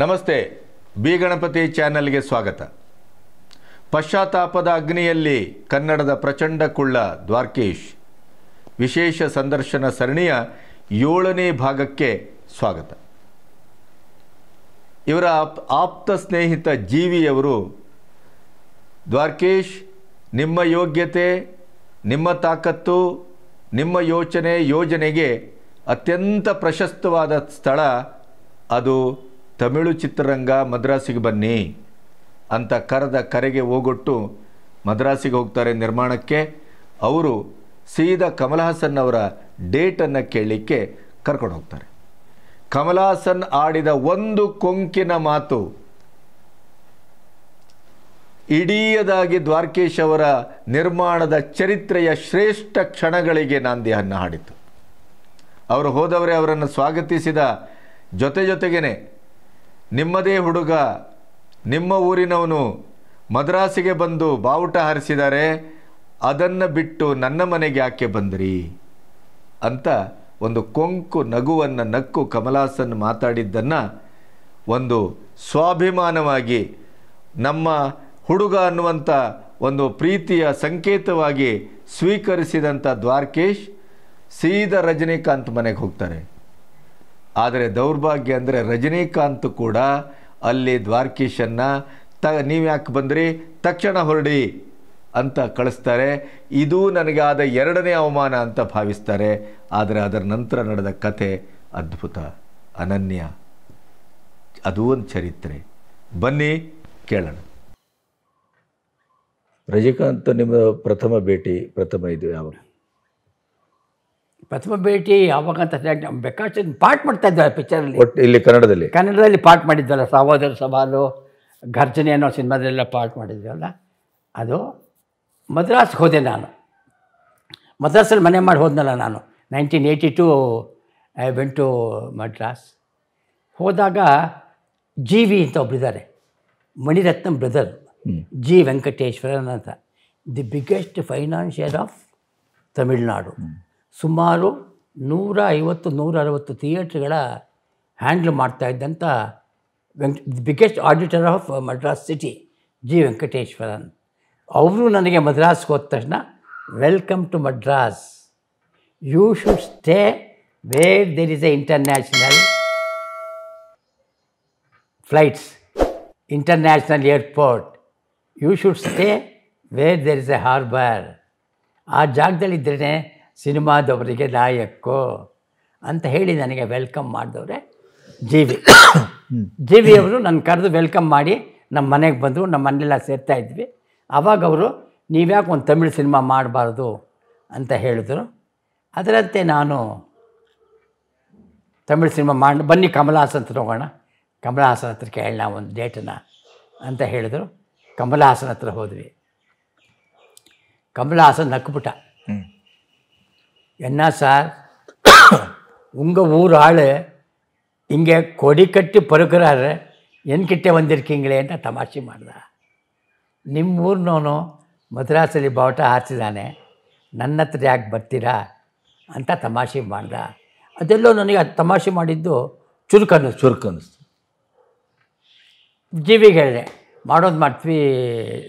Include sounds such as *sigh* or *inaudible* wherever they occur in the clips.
ನಮಸ್ತೆ ಬಿ ಗಣಪತಿ ಚಾನೆಲ್ಗೆ ಸ್ವಾಗತ ಪಶ್ಚಾತ್ತಾಪದ ಅಗ್ನಿಯಲ್ಲಿ ಕನ್ನಡದ ಪ್ರಚಂಡ ಕುಳ್ಳ ದ್ವಾರ್ಕೇಶ್ ವಿಶೇಷ ಸಂದರ್ಶನ ಸರಣಿಯ ಏಳನೇ ಭಾಗಕ್ಕೆ ಸ್ವಾಗತ ಇವರ ಆಪ್ತ ಸ್ನೇಹಿತ ಜೀವಿಯವರು ದ್ವಾರ್ಕೇಶ್ ನಿಮ್ಮ ಯೋಗ್ಯತೆ ನಿಮ್ಮ ತಾಕತ್ತು ನಿಮ್ಮ ಯೋಚನೆ ಯೋಜನೆಗೆ ಅತ್ಯಂತ ಪ್ರಶಸ್ತವಾದ ಸ್ಥಳ ಅದು ತಮಿಳು ಚಿತ್ರರಂಗ ಮದ್ರಾಸಿಗೆ ಬನ್ನಿ ಅಂತ ಕರೆದ ಕರೆಗೆ ಹೋಗೊಟ್ಟು ಮದ್ರಾಸಿಗೆ ಹೋಗ್ತಾರೆ ನಿರ್ಮಾಣಕ್ಕೆ ಅವರು ಸೀದಾ ಕಮಲಹಾಸನ್ ಅವರ ಡೇಟನ್ನು ಕೇಳಲಿಕ್ಕೆ ಕರ್ಕೊಂಡು ಹೋಗ್ತಾರೆ ಕಮಲಾಸನ್ ಆಡಿದ ಒಂದು ಕೊಂಕಿನ ಮಾತು ಇಡೀಯದಾಗಿ ದ್ವಾರಕೇಶ್ ಅವರ ನಿರ್ಮಾಣದ ಚರಿತ್ರೆಯ ಶ್ರೇಷ್ಠ ಕ್ಷಣಗಳಿಗೆ ನಾಂದಿಯನ್ನು ಹಾಡಿತು ಅವರು ಹೋದವರೇ ಅವರನ್ನು ಸ್ವಾಗತಿಸಿದ ಜೊತೆ ಜೊತೆಗೇನೆ ನಿಮ್ಮದೇ ಹುಡುಗ ನಿಮ್ಮ ಊರಿನವನು ಮದ್ರಾಸಿಗೆ ಬಂದು ಬಾವುಟ ಹಾರಿಸಿದ್ದಾರೆ ಅದನ್ನು ಬಿಟ್ಟು ನನ್ನ ಮನೆಗೆ ಯಾಕೆ ಬಂದ್ರಿ ಅಂತ ಒಂದು ಕೊಂಕು ನಗುವನ್ನು ನಕ್ಕು ಕಮಲಾಸನ್ ಮಾತಾಡಿದ್ದನ್ನು ಒಂದು ಸ್ವಾಭಿಮಾನವಾಗಿ ನಮ್ಮ ಹುಡುಗ ಅನ್ನುವಂಥ ಒಂದು ಪ್ರೀತಿಯ ಸಂಕೇತವಾಗಿ ಸ್ವೀಕರಿಸಿದಂಥ ದ್ವಾರಕೇಶ್ ಸೀದ ರಜನಿಕಾಂತ್ ಮನೆಗೆ ಹೋಗ್ತಾರೆ ಆದರೆ ದೌರ್ಭಾಗ್ಯ ಅಂದರೆ ರಜನಿಕಾಂತ್ ಕೂಡ ಅಲ್ಲಿ ದ್ವಾರಕೀಶನ್ನು ತ ನೀವು ಯಾಕೆ ಬಂದ್ರಿ ತಕ್ಷಣ ಹೊರಡಿ ಅಂತ ಕಳಿಸ್ತಾರೆ ಇದು ನನಗಾದ ಎರಡನೇ ಅವಮಾನ ಅಂತ ಭಾವಿಸ್ತಾರೆ ಆದರೆ ಅದರ ನಂತರ ನಡೆದ ಕತೆ ಅದ್ಭುತ ಅನನ್ಯ ಅದು ಒಂದು ಚರಿತ್ರೆ ಬನ್ನಿ ಕೇಳೋಣ ರಜಿಕಾಂತ್ ನಿಮ್ಮ ಪ್ರಥಮ ಭೇಟಿ ಪ್ರಥಮ ಇದು ಯಾವಾಗ ಪ್ರಥಮ ಭೇಟಿ ಯಾವಾಗ ಅಂತ ಬೇಕಾದಷ್ಟು ಪಾಠ ಮಾಡ್ತಾ ಇದ್ದಾರೆ ಪಿಕ್ಚರಲ್ಲಿ ಇಲ್ಲಿ ಕನ್ನಡದಲ್ಲಿ ಕನ್ನಡದಲ್ಲಿ ಪಾಠ ಮಾಡಿದ್ದಲ್ಲ ಸಹೋದರ ಸವಾಲು ಘರ್ಜನೆ ಅನ್ನೋ ಸಿನಿಮಾದಲ್ಲೆಲ್ಲ ಪಾಠ ಮಾಡಿದ್ವಲ್ಲ ಅದು ಮದ್ರಾಸ್ಗೆ ಹೋದೆ ನಾನು ಮದ್ರಾಸಲ್ಲಿ ಮನೆ ಮಾಡಿ ಹೋದ್ನಲ್ಲ ನಾನು nineteen eighty two I went to Madras ಹೋದಾಗ ಜಿ ವಿ ಅಂತ ಒಬ್ಬರಿದ್ದಾರೆ ಮಣಿರತ್ನಂ ಬ್ರದರ್ ಜಿ ವೆಂಕಟೇಶ್ವರನ್ ಅಂತ the biggest financier of Tamil Nadu ಸುಮಾರು ನೂರ ಐವತ್ತು ನೂರ ಅರವತ್ತು ಥಿಯೇಟ್ರ್ಗಳ ಹ್ಯಾಂಡ್ಲ್ ಮಾಡ್ತಾ ಇದ್ದಂಥ ವೆಂಕ್ biggest auditor of Madras city G Venkateswaran ಅವರು ನನಗೆ ಮದ್ರಾಸ್ಗೆ ಹೋದ ತಕ್ಷಣ welcome to Madras you should stay where there is a international flights international airport you should stay where there is a harbour ಆ ಜಾಗದಲ್ಲಿದ್ದರೆ ಸಿನಿಮಾದವರಿಗೆ ನಾಯಕ್ಕು ಅಂತ ಹೇಳಿ ನನಗೆ ವೆಲ್ಕಮ್ ಮಾಡಿದವ್ರೆ ಜಿ ವಿ ಜಿ ವಿ ಅವರು ನನ್ನ ಕರೆದು ವೆಲ್ಕಮ್ ಮಾಡಿ ನಮ್ಮ ಮನೆಗೆ ಬಂದರು ನಮ್ಮ ಮನೆಯೆಲ್ಲ ಸೇರ್ತಾ ಆವಾಗ ಅವರು ನೀವ್ಯಾಕೆ ಒಂದು ತಮಿಳು ಸಿನಿಮಾ ಮಾಡಬಾರ್ದು ಅಂತ ಹೇಳಿದರು ಅದರಂತೆ ನಾನು ತಮಿಳು ಸಿನಿಮಾ ಮಾಡಿ ಬನ್ನಿ ಕಮಲಹಾಸ್ ಹತ್ರ ಹೋಗೋಣ ಕಮಲಹಾಸನ ಹತ್ರ ಕೇಳೋಣ ಒಂದು ಡೇಟನ್ನ ಅಂತ ಹೇಳಿದರು ಕಮಲಹಾಸನ ಹತ್ರ ಹೋದ್ವಿ ನಕ್ಬಿಟ್ಟ ಎನ್ನ ಸಾರ್ ಉಂಗ ಊರು ಆಳು ಹಿಂಗೆ ಕೊಡಿ ಕಟ್ಟಿ கட்டி ಎನ್ಕಿಟ್ಟೆ என்கிட்ட ಅಂತ ತಮಾಷೆ ಮಾಡ್ದ ನಿಮ್ಮೂರಿನವನು ಮದ್ರಾಸಲ್ಲಿ ಬಾವುಟ ಹಾರಿಸಿದ್ದಾನೆ ನನ್ನ ಹತ್ರ ಯಾಕೆ ಬರ್ತೀರಾ ಅಂತ ತಮಾಷೆ ಮಾಡ್ದ ಅದೆಲ್ಲೋ ನನಗೆ ಅದು ತಮಾಷೆ ಮಾಡಿದ್ದು ಚುರುಕು ಚುರುಕನ್ನಿಸ್ತು ಜೀವಿಗೆ ಹೇಳಿದೆ ಮಾಡೋದು ಮಾಡ್ತೀವಿ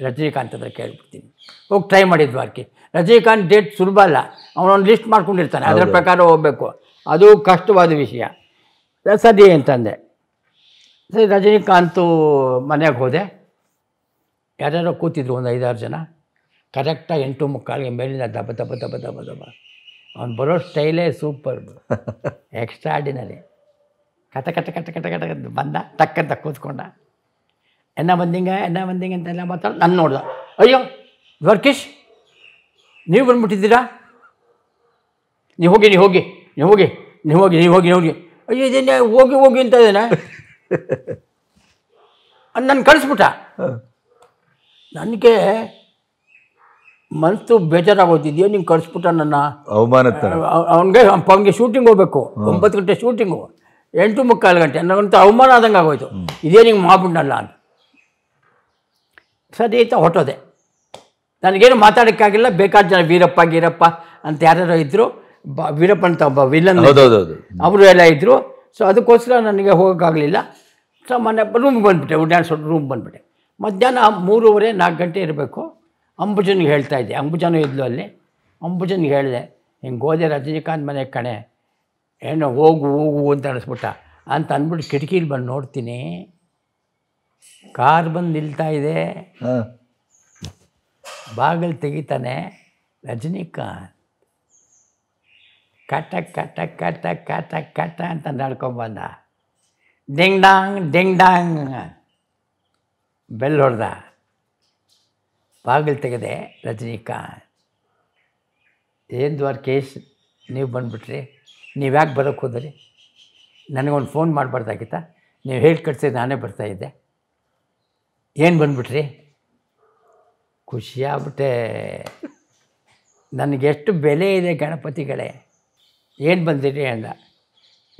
ರಜನಿಕಾಂತ್ ಹತ್ರ ಕೇಳ್ಬಿಡ್ತೀನಿ ಹೋಗಿ ಟ್ರೈ ಮಾಡಿದ್ವಿ ಆಕೆ ರಜನಿಕಾಂತ್ ಡೇಟ್ ಸುಲಭ ಅಲ್ಲ ಅವನೊಂದು ಲಿಸ್ಟ್ ಮಾಡ್ಕೊಂಡಿರ್ತಾನೆ ಅದರ ಪ್ರಕಾರ ಹೋಗಬೇಕು ಅದು ಕಷ್ಟವಾದ ವಿಷಯ ಸರಿ ಅಂತಂದೆ ಸರಿ ರಜನಿಕಾಂತು ಮನೆಗೆ ಹೋದೆ ಯಾರ್ಯಾರೋ ಕೂತಿದ್ರು ಒಂದು ಐದಾರು ಜನ ಕರೆಕ್ಟಾಗಿ ಎಂಟು ಮುಕ್ಕಾಲಿಗೆ ಮೇಲಿನ ದಬ್ಬ ದಬ್ಬ ದಬ್ಬ ದಬ್ಬ ದಬ್ಬ ಅವ್ನು ಬರೋ ಸ್ಟೈಲೇ ಸೂಪರ್ ಎಕ್ಸ್ಟ್ರಾಡಿನರಿ ಕತೆ ಕಟ ಕಟ ಕಟ ಕಟ ಬಂದ ಟಕ್ಕಂತ ಕೂತ್ಕೊಂಡ ಎನ್ನ ಬಂದಿಂಗ ಎನ್ನ ಬಂದಿಂಗ ಅಂತೆಲ್ಲ ಮಾತಾಡೋದು ನಾನು ನೋಡ್ದ ಅಯ್ಯೋ ದ್ವರ್ಕಿಶ್ ನೀವು ಬಂದ್ಬಿಟ್ಟಿದ್ದೀರಾ ನೀವು ಹೋಗಿ ನೀವು ಹೋಗಿ ನೀವು ಹೋಗಿ ನೀವು ಹೋಗಿ ನೀವು ಹೋಗಿ ಹೋಗಿ ಅಯ್ಯೋ ಇದೇನೆ ಹೋಗಿ ಹೋಗಿ ಅಂತ *laughs* ಅದು ನನ್ನ ಕಳಿಸ್ಬಿಟ್ಟ ನನಗೆ ಮನಸ್ಸು ಬೇಜಾರಾಗೋದಿದೆಯೋ ನೀವು ಕಳಿಸ್ಬಿಟ್ಟ ನನ್ನ ಅವಮಾನ ಅವನಿಗೆ ಅವನಿಗೆ ಶೂಟಿಂಗ್ ಹೋಗ್ಬೇಕು ಒಂಬತ್ತು ಗಂಟೆ ಶೂಟಿಂಗು ಎಂಟು ಮುಕ್ಕಾಲು ಗಂಟೆ ನನಗಂತೂ ಅವಮಾನ ಆದಂಗೆ ಆಗೋಯ್ತು ಇದೇ ನಿಂಗೆ ಮಾಡ್ಬಿಟ್ಟಲ್ಲ ಅಂತ ಆಯ್ತಾ ಹೊಟ್ಟೋದೆ ನನಗೇನು ಮಾತಾಡೋಕ್ಕಾಗಿಲ್ಲ ಬೇಕಾದ ಜನ ವೀರಪ್ಪ ಗೀರಪ್ಪ ಅಂತ ಯಾರ್ಯಾರೋ ಇದ್ರು ಬ ವೀರಪ್ಪ ಅಂತ ಒಬ್ಬ ವಿಲನ್ ಅವರು ಎಲ್ಲ ಇದ್ದರು ಸೊ ಅದಕ್ಕೋಸ್ಕರ ನನಗೆ ಹೋಗೋಕ್ಕಾಗಲಿಲ್ಲ ಸೊ ಮನೆ ರೂಮ್ಗೆ ಬಂದುಬಿಟ್ಟೆ ಉಡ್ಯಾನ್ಸ್ ರೂಮ್ಗೆ ಬಂದುಬಿಟ್ಟೆ ಮಧ್ಯಾಹ್ನ ಮೂರುವರೆ ನಾಲ್ಕು ಗಂಟೆ ಇರಬೇಕು ಅಂಬುಜನಿಗೆ ಹೇಳ್ತಾ ಇದ್ದೆ ಅಂಬುಜನ ಇದ್ಲು ಅಲ್ಲಿ ಅಂಬುಜನಿಗೆ ಹೇಳಿದೆ ಹಿಂಗೆ ಹೋದೆ ರಜನಿಕಾಂತ್ ಮನೆ ಕಣೆ ಏನೋ ಹೋಗು ಹೋಗು ಅಂತ ಅನಿಸ್ಬಿಟ್ಟ ಅಂತ ಅಂದ್ಬಿಟ್ಟು ಕಿಟಕಿಲಿ ಬಂದು ನೋಡ್ತೀನಿ ಕಾರ್ ಬಂದು ನಿಲ್ತಾ ಇದೆ ಬಾಗಿಲು ತೆಗಿತಾನೆ ರಜನಿಕಾಂತ್ ಕಟ ಕಟ ಕಟ ಕಟ ಕಟ ಅಂತ ನಡ್ಕೊಂಬಂದ ಡೆಂಗ್ ಡಾಂಗ್ ಡೆಂಗ್ ಡಾಂಗ್ ಬೆಲ್ ಹೊಡೆದ ಬಾಗಿಲು ತೆಗೆದೆ ರಜನಿಕಾಂತ್ ಏನು ಕೇಸ್ ನೀವು ಬಂದುಬಿಟ್ರಿ ನೀವು ಯಾಕೆ ಬರೋಕ್ಕೆ ಹೋದ್ರಿ ನನಗೊಂದು ಫೋನ್ ಮಾಡಬಾರ್ದಾಗಿತ್ತಾ ನೀವು ಹೇಳಿ ಕಟ್ಸಿ ನಾನೇ ಬರ್ತಾಯಿದ್ದೆ ಏನು ಬಂದುಬಿಟ್ರಿ ಖುಷಿಯಾಗ್ಬಿಟ್ಟೆ ನನಗೆಷ್ಟು ಬೆಲೆ ಇದೆ ಗಣಪತಿಗಳೇ ಏನು ಬಂದಿರಿ ಅಂದ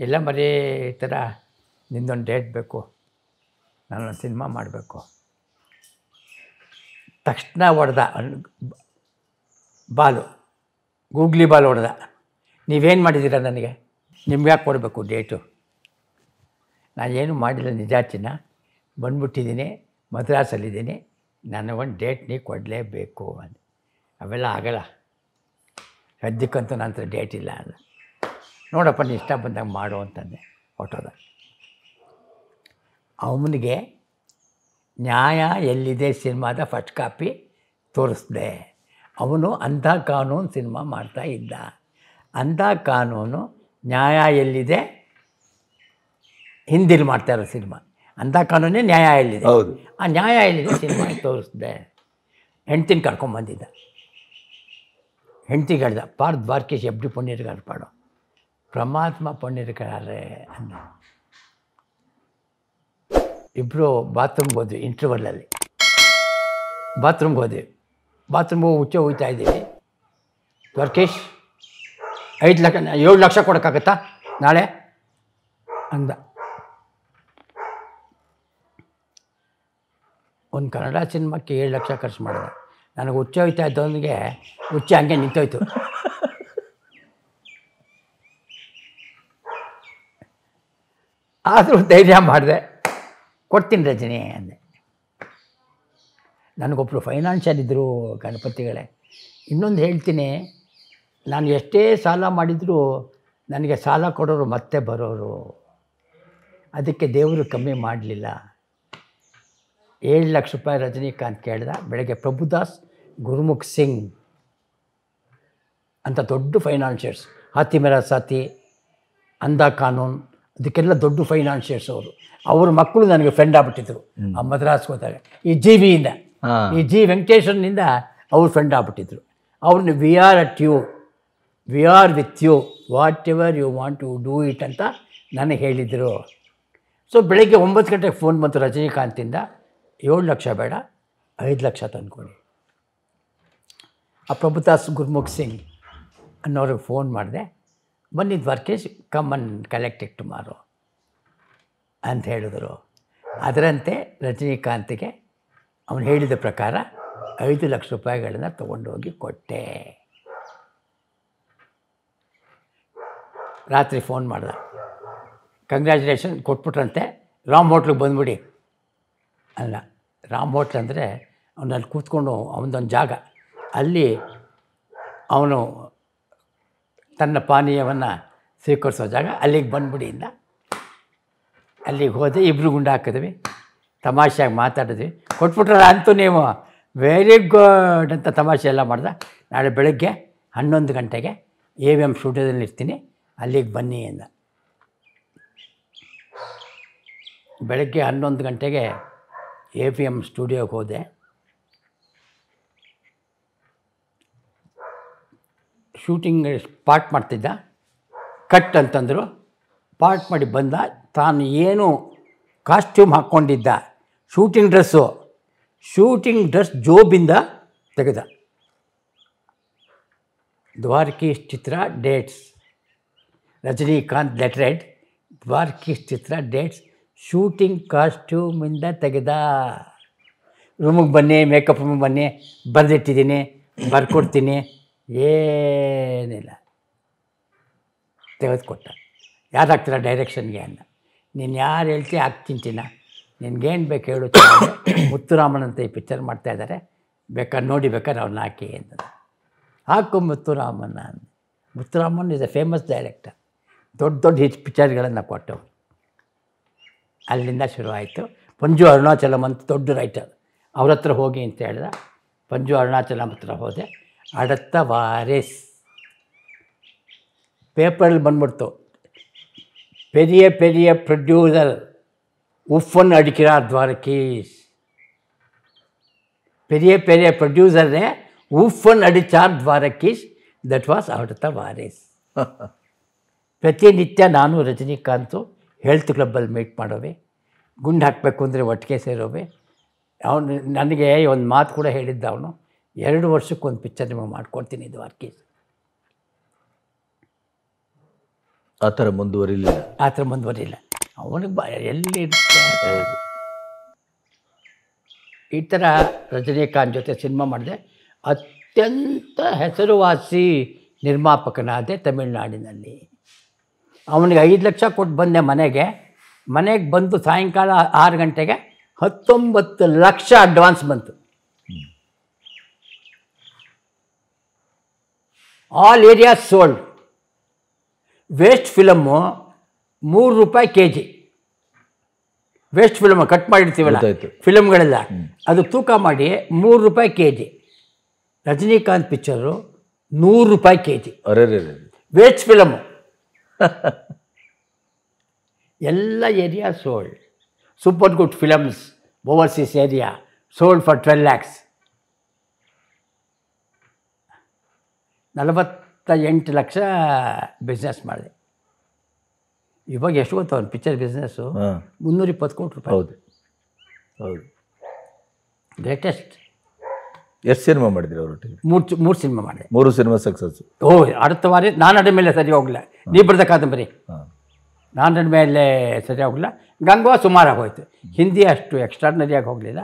ಇಲ್ಲ ಮರೀ ಈ ಥರ ನಿಂದೊಂದು ಡೇಟ್ ಬೇಕು ನಾನೊಂದು ಸಿನಿಮಾ ಮಾಡಬೇಕು ತಕ್ಷಣ ಹೊಡೆದ ಬಾಲು ಗೂಗ್ಲಿ ಬಾಲ್ ಹೊಡೆದ ನೀವೇನು ಮಾಡಿದ್ದೀರ ನನಗೆ ನಿಮ್ಗೆ ಯಾಕೆ ಕೊಡಬೇಕು ಡೇಟು ನಾನೇನು ಮಾಡಿಲ್ಲ ನಿಜಾಚಿನ ಬಂದುಬಿಟ್ಟಿದ್ದೀನಿ ಮದ್ರಾಸಲ್ಲಿದ್ದೀನಿ ನನಗೊಂದು ಡೇಟ್ ನೀ ಕೊಡಲೇಬೇಕು ಅಂತ ಅವೆಲ್ಲ ಆಗಲ್ಲ ಸದ್ಯಕ್ಕಂತೂ ನನ್ನ ಹತ್ರ ಡೇಟ್ ಇಲ್ಲ ಅಲ್ಲ ನೋಡಪ್ಪ ನೀ ಇಷ್ಟ ಬಂದಾಗ ಮಾಡು ಅಂತಂದೆ ಹೊಟ್ಟೋದ ಅವನಿಗೆ ನ್ಯಾಯ ಎಲ್ಲಿದೆ ಸಿನಿಮಾದ ಫಸ್ಟ್ ಕಾಪಿ ತೋರಿಸ್ದೆ ಅವನು ಅಂಧ ಕಾನೂನು ಸಿನಿಮಾ ಮಾಡ್ತಾ ಇದ್ದ ಅಂಧ ಕಾನೂನು ನ್ಯಾಯ ಎಲ್ಲಿದೆ ಹಿಂದಿಲಿ ಮಾಡ್ತಾ ಇರೋ ಸಿನಿಮಾ ಅಂಧ ಕಾನೂನೇ ನ್ಯಾಯ ಎಲ್ಲಿದೆ ಆ ನ್ಯಾಯ ಎಲ್ಲಿದೆ ಸಿನಿಮಾ ತೋರಿಸ್ದೆ ಹೆಂಡ್ತಿನ ಕರ್ಕೊಂಬಂದಿದ್ದ ಹೆಂಡ್ತಿ ಹೇಳ್ದ ಪಾರ್ ದ್ವಾರ್ಕೇಶ್ ಎಬ್ಡಿ ಪೊನ್ನೀರ್ಗಾರ್ ಪಾಡು ಪ್ರಮಾತ್ಮ ಪೊನ್ನೀರ್ಗಾರೇ ಅಂದ ಇಬ್ಬರು ಬಾತ್ರೂಮ್ಗೆ ಹೋದ್ವಿ ಇಂಟ್ರವಲ್ಲಲ್ಲಿ ಬಾತ್ರೂಮ್ಗೆ ಹೋದ್ವಿ ಬಾತ್ರೂಮ್ಗೆ ಹೋಗಿ ಹುಚ್ಚೆ ಹೋಗ್ತಾ ಇದ್ದೀವಿ ದ್ವಾರಕೇಶ್ ಐದು ಲಕ್ಷ ಏಳು ಲಕ್ಷ ಕೊಡೋಕ್ಕಾಗತ್ತಾ ನಾಳೆ ಅಂದ ಒಂದು ಕನ್ನಡ ಸಿನಿಮಾಕ್ಕೆ ಏಳು ಲಕ್ಷ ಖರ್ಚು ಮಾಡಿದೆ ನನಗೆ ಹುಚ್ಚೆ ಹೋಯ್ತಾ ಇದ್ದವನಿಗೆ ಹುಚ್ಚೆ ಹಂಗೆ ನಿಂತೋಯ್ತು ಆದರೂ ಧೈರ್ಯ ಮಾಡಿದೆ ಕೊಡ್ತೀನಿ ರಜನಿ ಅಂದೆ ನನಗೊಬ್ಬರು ಫೈನಾನ್ಷಿಯಲ್ ಇದ್ದರು ಗಣಪತಿಗಳೇ ಇನ್ನೊಂದು ಹೇಳ್ತೀನಿ ನಾನು ಎಷ್ಟೇ ಸಾಲ ಮಾಡಿದರೂ ನನಗೆ ಸಾಲ ಕೊಡೋರು ಮತ್ತೆ ಬರೋರು ಅದಕ್ಕೆ ದೇವರು ಕಮ್ಮಿ ಮಾಡಲಿಲ್ಲ ಏಳು ಲಕ್ಷ ರೂಪಾಯಿ ರಜನಿಕಾಂತ್ ಕೇಳ್ದ ಬೆಳಗ್ಗೆ ಪ್ರಭುದಾಸ್ ಗುರುಮುಖ್ ಸಿಂಗ್ ಅಂತ ದೊಡ್ಡ ಫೈನಾನ್ಷಿಯರ್ಸ್ ಹಾತಿ ಸಾತಿ ಅಂದಾ ಕಾನೂನು ಇದಕ್ಕೆಲ್ಲ ದೊಡ್ಡ ಫೈನಾನ್ಷಿಯರ್ಸ್ ಅವರು ಅವ್ರ ಮಕ್ಕಳು ನನಗೆ ಫ್ರೆಂಡ್ ಆಗ್ಬಿಟ್ಟಿದ್ರು ಆ ಮದ್ರಾಸ್ ಹೋದಾಗ ಈ ಜಿ ವಿಯಿಂದ ಈ ಜಿ ವೆಂಕಟೇಶ್ವರನಿಂದ ಅವ್ರು ಫ್ರೆಂಡ್ ಆಗ್ಬಿಟ್ಟಿದ್ರು ಅವ್ರನ್ನ we are at you we are with you whatever you want to do it ಅಂತ ನನಗೆ ಹೇಳಿದರು ಸೊ ಬೆಳಗ್ಗೆ ಒಂಬತ್ತು ಗಂಟೆಗೆ ಫೋನ್ ಬಂತು ರಜನಿಕಾಂತಿಂದ ಏಳು ಲಕ್ಷ ಬೇಡ ಐದು ಲಕ್ಷ ತಂದ್ಕೊಳ್ಳಿ ಆ ಪ್ರಭುದಾಸ್ ಗುರ್ಮುಖ್ ಸಿಂಗ್ ಅನ್ನೋರಿಗೆ ಫೋನ್ ಮಾಡಿದೆ ಬನ್ನಿ ವರ್ಕೇಶ್ ಕಮ್ ಅನ್ ಕಲೆಕ್ಟ್ ಮಾರು ಅಂತ ಹೇಳಿದರು ಅದರಂತೆ ರಜನಿಕಾಂತ್ಗೆ ಅವನು ಹೇಳಿದ ಪ್ರಕಾರ ಐದು ಲಕ್ಷ ರೂಪಾಯಿಗಳನ್ನು ಹೋಗಿ ಕೊಟ್ಟೆ ರಾತ್ರಿ ಫೋನ್ ಮಾಡ್ದೆ ಕಂಗ್ರ್ಯಾಚುಲೇಷನ್ ಕೊಟ್ಬಿಟ್ರಂತೆ ರಾಮ್ ಹೋಟ್ಲಿಗೆ ಬಂದ್ಬಿಡಿ ಅಲ್ಲ ರಾಮ್ ಹೋಟ್ಲ್ ಅಂದರೆ ಅವನಲ್ಲಿ ಕೂತ್ಕೊಂಡು ಅವನದೊಂದು ಜಾಗ ಅಲ್ಲಿ ಅವನು ತನ್ನ ಪಾನೀಯವನ್ನು ಸ್ವೀಕರಿಸೋ ಜಾಗ ಅಲ್ಲಿಗೆ ಬಂದ್ಬಿಡಿ ಇಂದ ಅಲ್ಲಿಗೆ ಹೋದೆ ಇಬ್ಬರು ಗುಂಡು ಹಾಕಿದ್ವಿ ತಮಾಷೆಯಾಗಿ ಮಾತಾಡಿದ್ವಿ ಕೊಟ್ಬಿಟ್ರೆ ಅಂತೂ ನೀವು ವೆರಿ ಗುಡ್ ಅಂತ ತಮಾಷೆ ಎಲ್ಲ ಮಾಡ್ದೆ ನಾಳೆ ಬೆಳಗ್ಗೆ ಹನ್ನೊಂದು ಗಂಟೆಗೆ ಎ ವಿ ಎಮ್ ಸ್ಟುಡಿಯೋದಲ್ಲಿ ಇರ್ತೀನಿ ಅಲ್ಲಿಗೆ ಬನ್ನಿ ಅಂದ ಬೆಳಗ್ಗೆ ಹನ್ನೊಂದು ಗಂಟೆಗೆ ಎ ಪಿ ಎಮ್ ಸ್ಟುಡಿಯೋಗೆ ಹೋದೆ ಶೂಟಿಂಗ್ ಪಾರ್ಟ್ ಮಾಡ್ತಿದ್ದ ಕಟ್ ಅಂತಂದರು ಪಾರ್ಟ್ ಮಾಡಿ ಬಂದ ತಾನು ಏನು ಕಾಸ್ಟ್ಯೂಮ್ ಹಾಕ್ಕೊಂಡಿದ್ದ ಶೂಟಿಂಗ್ ಡ್ರೆಸ್ಸು ಶೂಟಿಂಗ್ ಡ್ರೆಸ್ ಜೋಬಿಂದ ತೆಗೆದ ದ್ವಾರಕೀಶ್ ಚಿತ್ರ ಡೇಟ್ಸ್ ರಜನಿಕಾಂತ್ ಲೆಟ್ರೆಡ್ ದ್ವಾರಕೀಶ್ ಚಿತ್ರ ಡೇಟ್ಸ್ ಶೂಟಿಂಗ್ ಕಾಸ್ಟ್ಯೂಮಿಂದ ತೆಗೆದ ರೂಮಿಗೆ ಬನ್ನಿ ಮೇಕಪ್ ರೂಮಿಗೆ ಬನ್ನಿ ಬರೆದಿಟ್ಟಿದ್ದೀನಿ ಬರ್ಕೊಡ್ತೀನಿ ಏನಿಲ್ಲ ತೆಗೆದುಕೊಟ್ಟ ಯಾರಾಗ್ತೀರ ಡೈರೆಕ್ಷನ್ಗೆ ಅನ್ನ ನೀನು ಯಾರು ಹೇಳ್ತಿ ತಿಂತೀನ ನಿನಗೇನು ಬೇಕು ಹೇಳು *coughs* ಮುತ್ತುರಾಮನ್ ಅಂತ ಈ ಪಿಕ್ಚರ್ ಮಾಡ್ತಾಯಿದ್ದಾರೆ ಬೇಕಾದ್ರೆ ನೋಡಿ ಬೇಕಾದ್ರೆ ಅವ್ರನ್ನ ಹಾಕಿ ಅಂತ ಹಾಕು ಮುತ್ತುರಾಮನ್ನ Muthuraman is a famous director ದೊಡ್ಡ ದೊಡ್ಡ ಹಿಟ್ ಪಿಕ್ಚರ್ಗಳನ್ನು ಕೊಟ್ಟವು ಅಲ್ಲಿಂದ ಶುರುವಾಯಿತು ಪಂಜು ಅರುಣಾಚಲಂ ಅಂತ ದೊಡ್ಡ ರೈಟರ್ ಅವ್ರ ಹತ್ರ ಹೋಗಿ ಅಂತ ಹೇಳಿದ ಪಂಜು ಅರುಣಾಚಲಂ ಹತ್ರ ಹೋದೆ ಅಡತ್ತ ವಾರಿಸ್ ಪೇಪರಲ್ಲಿ ಬಂದ್ಬಿಡ್ತು ಪೆರಿಯ ಪೆರಿಯ ಪ್ರೊಡ್ಯೂಸರ್ ಉಫನ್ನು ಅಡಿಕಿರಾರ್ ದ್ವಾರಕೀಶ್ ಪೆರಿಯ ಪೆರಿಯ ಪ್ರೊಡ್ಯೂಸರ್ನೇ ಉಫನ್ ಅಡಿಚಾರ್ ದ್ವಾರಕೀಶ್ ದಟ್ ವಾಸ್ ಅಡತ ವಾರಿಸ್ ಪ್ರತಿನಿತ್ಯ ನಾನು ರಜನಿಕಾಂತು ಹೆಲ್ತ್ ಕ್ಲಬ್ಬಲ್ಲಿ ಮೀಟ್ ಮಾಡೋವೆ ಗುಂಡು ಹಾಕಬೇಕು ಅಂದರೆ ಒಟ್ಟಿಗೆ ಸೇರೋವೆ ಅವನು ನನಗೆ ಒಂದು ಮಾತು ಕೂಡ ಹೇಳಿದ್ದ ಅವನು ಎರಡು ವರ್ಷಕ್ಕೊಂದು ಪಿಕ್ಚರ್ ನಿಮಗೆ ಮಾಡಿಕೊಡ್ತೀನಿ ಇದು ವರ್ಕೀಸ್ ಆ ಥರ ಮುಂದುವರಿಲಿಲ್ಲ ಆ ಥರ ಮುಂದುವರಿಲ್ಲ ಅವನಿಗೆ ಬ ಎಲ್ಲಿ ಈ ಥರ ರಜನಿಕಾಂತ್ ಜೊತೆ ಸಿನಿಮಾ ಮಾಡಿದೆ ಅತ್ಯಂತ ಹೆಸರುವಾಸಿ ನಿರ್ಮಾಪಕನಾದೆ ತಮಿಳುನಾಡಿನಲ್ಲಿ ಅವನಿಗೆ ಐದು ಲಕ್ಷ ಕೊಟ್ಟು ಬಂದೆ ಮನೆಗೆ ಮನೆಗೆ ಬಂದು ಸಾಯಂಕಾಲ ಆರು ಗಂಟೆಗೆ ಹತ್ತೊಂಬತ್ತು ಲಕ್ಷ ಅಡ್ವಾನ್ಸ್ ಬಂತು all area sold waste film ಮೂರು ರೂಪಾಯಿ K G waste film cut ಮಾಡಿರ್ತೀವಲ್ಲ ಫಿಲಮ್ಗಳೆಲ್ಲ ಅದು ತೂಕ ಮಾಡಿ ಮೂರು ರೂಪಾಯಿ ಕೆ ಜಿ ರಜನಿಕಾಂತ್ ಪಿಕ್ಚರು ನೂರು ರೂಪಾಯಿ ಕೆ ಜಿ ವೇಸ್ಟ್ ಫಿಲಮು ಎಲ್ಲ area sold super good films overseas area sold for twelve lakhs ನಲವತ್ತ ಎಂಟು ಲಕ್ಷ ಬಿಸ್ನೆಸ್ ಮಾಡಿದೆ ಇವಾಗ ಎಷ್ಟು ಗೊತ್ತಾ ಪಿಕ್ಚರ್ ಬಿಸ್ನೆಸ್ಸು ಮುನ್ನೂರ ಇಪ್ಪತ್ತು ಕೋಟಿ ರೂಪಾಯಿ ಹೌದು ಹೌದು ಗ್ರೇಟೆಸ್ಟ್ ಎಷ್ಟು ಸಿನಿಮಾ ಮಾಡಿದ್ರಿ ಅವರು ಮೂರು ಮೂರು ಸಿನಿಮಾ ಮಾಡಿದೆ ಮೂರು ಸಿನಿಮಾ ಸಕ್ಸಸ್ ಓ அடுத்த ವಾರ ನಾನು ಮೇಲೆ ಸರಿ ಹೋಗಲ್ಲ ನೀ ಬರೆದ ಕಾದಂಬರಿ ಅಡ ಮೇಲೆ ಸರಿ ಹೋಗಲ್ಲ ಗಂಗವಾ ಸುಮಾರಾಗಿ ಹೋಯಿತು ಹಿಂದಿ ಅಷ್ಟು ಎಕ್ಸ್ಟ್ರಾರ್ನರಿಯಾಗಿ ಹೋಗಲಿಲ್ಲ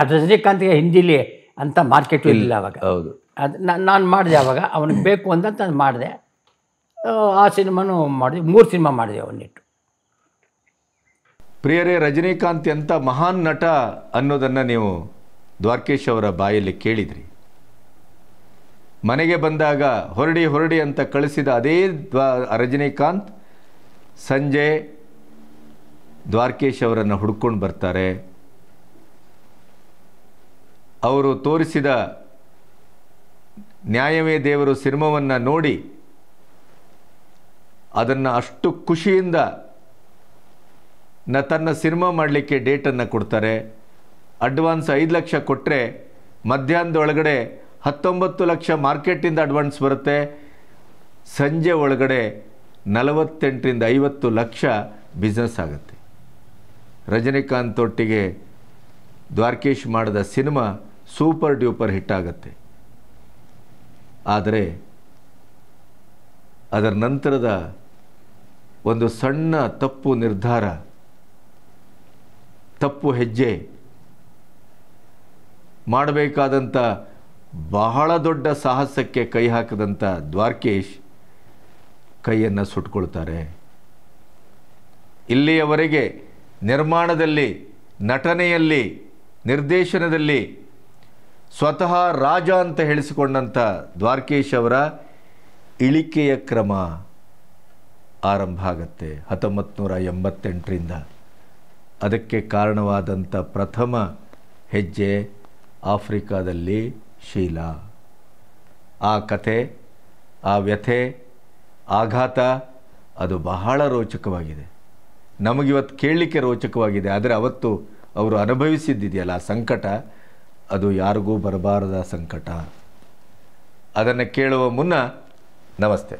ಅದು ರಜನಿಕಾಂತ್ಗೆ ಹಿಂದಿಲಿ ಅಂತ ಮಾರ್ಕೆಟು ಇಲ್ಲ ಅವಾಗ ಹೌದು ಅದು ನಾನು ನಾನು ಮಾಡಿದೆ ಆವಾಗ ಅವನಿಗೆ ಬೇಕು ಅಂತ ನಾನು ಮಾಡಿದೆ ಆ ಸಿನಿಮಾನು ಮಾಡಿದೆ ಮೂರು ಸಿನಿಮಾ ಮಾಡಿದೆ ಅವನಿಟ್ಟು ಪ್ರಿಯರೇ ರಜನಿಕಾಂತ್ ಎಂಥ ಮಹಾನ್ ನಟ ಅನ್ನೋದನ್ನು ನೀವು ದ್ವಾರಕೇಶ್ ಅವರ ಬಾಯಲ್ಲಿ ಕೇಳಿದ್ರಿ ಮನೆಗೆ ಬಂದಾಗ ಹೊರಡಿ ಹೊರಡಿ ಅಂತ ಕಳಿಸಿದ ಅದೇ ದ್ವಾ ರಜನಿಕಾಂತ್ ಸಂಜೆ ದ್ವಾರಕೇಶ್ ಅವರನ್ನು ಹುಡ್ಕೊಂಡು ಬರ್ತಾರೆ ಅವರು ತೋರಿಸಿದ ನ್ಯಾಯವೇ ದೇವರು ಸಿನಿಮಾವನ್ನು ನೋಡಿ ಅದನ್ನು ಅಷ್ಟು ಖುಷಿಯಿಂದ ನ ತನ್ನ ಸಿನಿಮಾ ಮಾಡಲಿಕ್ಕೆ ಡೇಟನ್ನು ಕೊಡ್ತಾರೆ ಅಡ್ವಾನ್ಸ್ ಐದು ಲಕ್ಷ ಕೊಟ್ಟರೆ ಮಧ್ಯಾಹ್ನದೊಳಗಡೆ ಒಳಗಡೆ ಹತ್ತೊಂಬತ್ತು ಲಕ್ಷ ಮಾರ್ಕೆಟಿಂದ ಅಡ್ವಾನ್ಸ್ ಬರುತ್ತೆ ಸಂಜೆ ಒಳಗಡೆ ನಲವತ್ತೆಂಟರಿಂದ ಐವತ್ತು ಲಕ್ಷ ಬಿಸ್ನೆಸ್ ಆಗುತ್ತೆ ರಜನಿಕಾಂತ್ ಒಟ್ಟಿಗೆ ದ್ವಾರಕೀಶ್ ಮಾಡಿದ ಸಿನಿಮಾ ಸೂಪರ್ ಡ್ಯೂಪರ್ ಹಿಟ್ ಆಗುತ್ತೆ ಆದರೆ ಅದರ ನಂತರದ ಒಂದು ಸಣ್ಣ ತಪ್ಪು ನಿರ್ಧಾರ ತಪ್ಪು ಹೆಜ್ಜೆ ಮಾಡಬೇಕಾದಂಥ ಬಹಳ ದೊಡ್ಡ ಸಾಹಸಕ್ಕೆ ಕೈ ಹಾಕದಂಥ ದ್ವಾರಕೇಶ್ ಕೈಯನ್ನು ಸುಟ್ಕೊಳ್ತಾರೆ ಇಲ್ಲಿಯವರೆಗೆ ನಿರ್ಮಾಣದಲ್ಲಿ ನಟನೆಯಲ್ಲಿ ನಿರ್ದೇಶನದಲ್ಲಿ ಸ್ವತಃ ರಾಜ ಅಂತ ಹೇಳಿಸಿಕೊಂಡಂಥ ದ್ವಾರಕೇಶ್ ಅವರ ಇಳಿಕೆಯ ಕ್ರಮ ಆರಂಭ ಆಗತ್ತೆ ಹತ್ತೊಂಬತ್ತು ನೂರ ಎಂಬತ್ತೆಂಟರಿಂದ ಅದಕ್ಕೆ ಕಾರಣವಾದಂಥ ಪ್ರಥಮ ಹೆಜ್ಜೆ ಆಫ್ರಿಕಾದಲ್ಲಿ ಶೀಲಾ ಆ ಕಥೆ ಆ ವ್ಯಥೆ ಆಘಾತ ಅದು ಬಹಳ ರೋಚಕವಾಗಿದೆ ನಮಗಿವತ್ತು ಕೇಳಲಿಕ್ಕೆ ರೋಚಕವಾಗಿದೆ ಆದರೆ ಅವತ್ತು ಅವರು ಅನುಭವಿಸಿದ್ದಿದೆಯಲ್ಲ ಆ ಸಂಕಟ ಅದು ಯಾರಿಗೂ ಬರಬಾರದ ಸಂಕಟ ಅದನ್ನು ಕೇಳುವ ಮುನ್ನ ನಮಸ್ತೆ